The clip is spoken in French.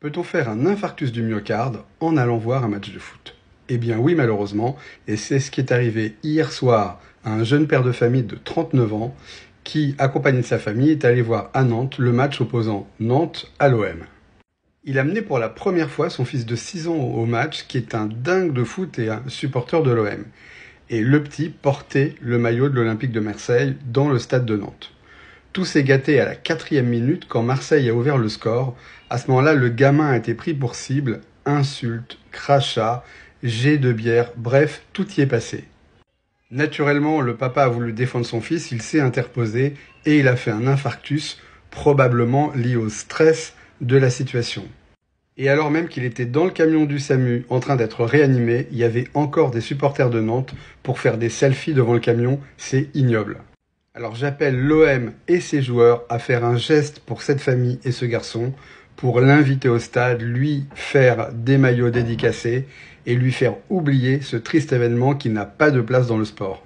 Peut-on faire un infarctus du myocarde en allant voir un match de foot Eh bien oui malheureusement, et c'est ce qui est arrivé hier soir à un jeune père de famille de 39 ans qui, accompagné de sa famille, est allé voir à Nantes le match opposant Nantes à l'OM. Il a mené pour la première fois son fils de 6 ans au match, qui est un dingue de foot et un supporter de l'OM. Et le petit portait le maillot de l'Olympique de Marseille dans le stade de Nantes. Tout s'est gâté à la quatrième minute quand Marseille a ouvert le score. À ce moment-là, le gamin a été pris pour cible, insulte, crachat, jet de bière, bref, tout y est passé. Naturellement, le papa a voulu défendre son fils, il s'est interposé et il a fait un infarctus, probablement lié au stress de la situation. Et alors même qu'il était dans le camion du SAMU en train d'être réanimé, il y avait encore des supporters de Nantes pour faire des selfies devant le camion, c'est ignoble. Alors j'appelle l'OM et ses joueurs à faire un geste pour cette famille et ce garçon, pour l'inviter au stade, lui faire des maillots dédicacés et lui faire oublier ce triste événement qui n'a pas de place dans le sport.